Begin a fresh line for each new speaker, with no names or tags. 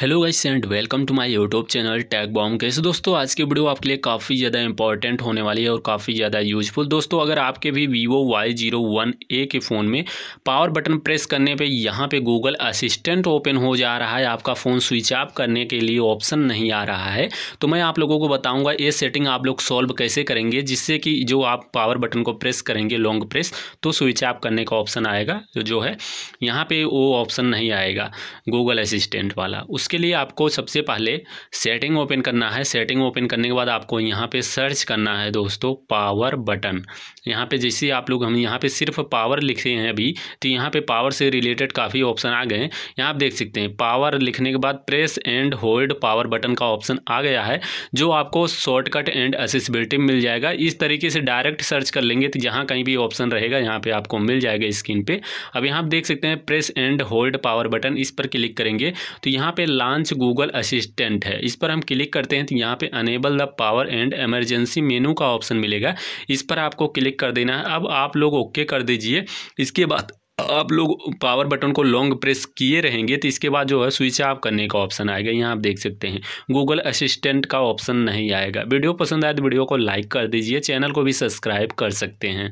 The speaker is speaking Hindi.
hello guys and welcome to my YouTube channel tag bomb कैसे दोस्तों आज की वीडियो आपके लिए काफ़ी ज़्यादा इंपॉर्टेंट होने वाली है और काफ़ी ज़्यादा यूजफुल दोस्तों अगर आपके भी Vivo Y zero one A के फ़ोन में पावर बटन प्रेस करने पे यहाँ पे गूगल असिस्टेंट ओपन हो जा रहा है आपका फ़ोन स्विच ऑफ करने के लिए ऑप्शन नहीं आ रहा है तो मैं आप लोगों को बताऊँगा ये सेटिंग आप लोग सॉल्व कैसे करेंगे जिससे कि जो आप पावर बटन को प्रेस करेंगे लॉन्ग प्रेस तो स्विच ऑफ करने का ऑप्शन आएगा जो है यहाँ पर वो ऑप्शन नहीं आएगा गूगल असिस्टेंट वाला उस उसके लिए आपको सबसे पहले सेटिंग ओपन करना है सेटिंग ओपन करने के बाद आपको यहाँ पे सर्च करना है दोस्तों पावर बटन यहाँ पे जैसे आप लोग हम यहाँ पे सिर्फ पावर लिखे हैं अभी तो यहाँ पे पावर से रिलेटेड काफ़ी ऑप्शन आ गए हैं यहाँ आप देख सकते हैं पावर लिखने के बाद press and hold power button का ऑप्शन आ गया है जो आपको शॉर्टकट एंड एसेसिबिलिटी मिल जाएगा इस तरीके से डायरेक्ट सर्च कर लेंगे तो जहाँ कहीं भी ऑप्शन रहेगा यहाँ पर आपको मिल जाएगा स्क्रीन पर अब यहाँ आप देख सकते हैं press and hold power button इस पर क्लिक करेंगे तो यहाँ पे लॉन्च गूगल असिस्टेंट है इस पर हम क्लिक करते हैं तो यहाँ पे enable the power and emergency menu का ऑप्शन मिलेगा इस पर आपको क्लिक कर देना है अब आप लोग ओके कर दीजिए इसके बाद आप लोग पावर बटन को लॉन्ग प्रेस किए रहेंगे तो इसके बाद जो है स्विच ऑफ करने का ऑप्शन आएगा यहाँ आप देख सकते हैं गूगल असिस्टेंट का ऑप्शन नहीं आएगा वीडियो पसंद आए तो वीडियो को लाइक कर दीजिए चैनल को भी सब्सक्राइब कर सकते हैं